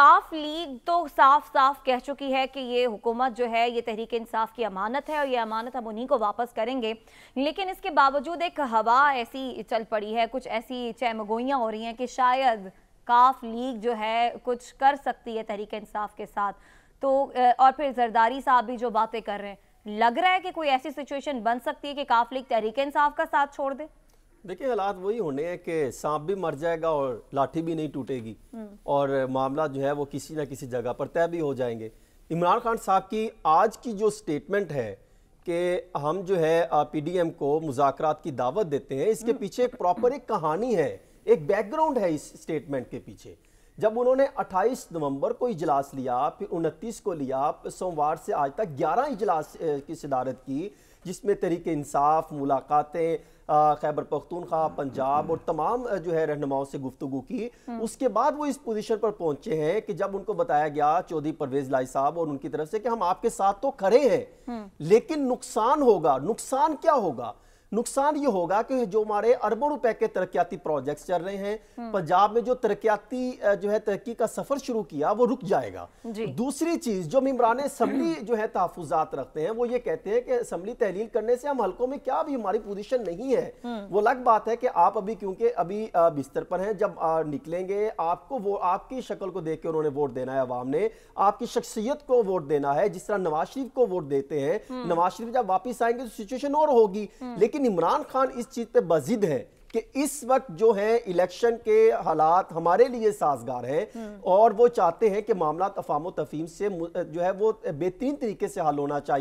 साफ लीग तो साफ साफ कह चुकी है कि ये हुकूमत जो है ये तहरीक इंसाफ की अमानत है और ये अमानत हम उन्हीं को वापस करेंगे लेकिन इसके बावजूद एक हवा ऐसी चल पड़ी है कुछ ऐसी चैमगोइयाँ हो रही हैं कि शायद काफ लीग जो है कुछ कर सकती है तहरीक इंसाफ के साथ तो और फिर जरदारी साहब भी जो बातें कर रहे हैं लग रहा है कि कोई ऐसी सिचुएशन बन सकती है कि काफ लीग तहरीक इंसाफ का साथ छोड़ दे देखिए हालात वही होने हैं कि सांप भी मर जाएगा और लाठी भी नहीं टूटेगी हम्म। और मामला जो है वो किसी ना किसी जगह पर तय भी हो जाएंगे इमरान खान साहब की आज की जो स्टेटमेंट है कि हम जो है पीडीएम को मुजाकरात की दावत देते हैं इसके हम्म। पीछे एक प्रॉपर एक कहानी है एक बैकग्राउंड है इस स्टेटमेंट के पीछे जब उन्होंने 28 नवंबर को इजलास लिया फिर 29 को लिया सोमवार से आज तक 11 इजलास की सदारत की जिसमें तरीके इंसाफ मुलाकातें खैबर पख्तूनखा पंजाब और तमाम जो है रहनुमाओं से गुफ्तु की हम्म। उसके बाद वो इस पोजीशन पर पहुंचे हैं कि जब उनको बताया गया चौधरी परवेज लाई साहब और उनकी तरफ से कि हम आपके साथ तो खड़े हैं हम्म। लेकिन नुकसान होगा नुकसान क्या होगा नुकसान ये होगा कि जो हमारे अरबों रुपए के तरक्याती प्रोजेक्ट्स चल रहे हैं हम्म। पंजाब में जो तरक्याती जो है तरक्की का सफर शुरू किया वो रुक जाएगा दूसरी चीज जो इमरान असम्बली जो है तहफात रखते हैं वो ये कहते हैं कि असम्बली तहलील करने से हम हल्कों में क्या भी हमारी पोजिशन नहीं है हम्म। वो अलग बात है कि आप अभी क्योंकि अभी बिस्तर पर हैं जब निकलेंगे आपको वो आपकी शक्ल को देख के उन्होंने वोट देना है अवाम ने आपकी शख्सियत को वोट देना है जिस तरह नवाज शरीफ को वोट देते हैं हम्म। नवाज शरीफ जब वापिस आएंगे तो सिचुएशन और होगी लेकिन लेकिन इमरान खान इस चीज़ पे बजिद है कि इस वक्त जो है इलेक्शन के हालात हमारे लिए साजगार हैं और वो चाहते हैं कि मामला तफाम तफीम से जो है वो बेहतरीन तरीके से हल होना चाहिए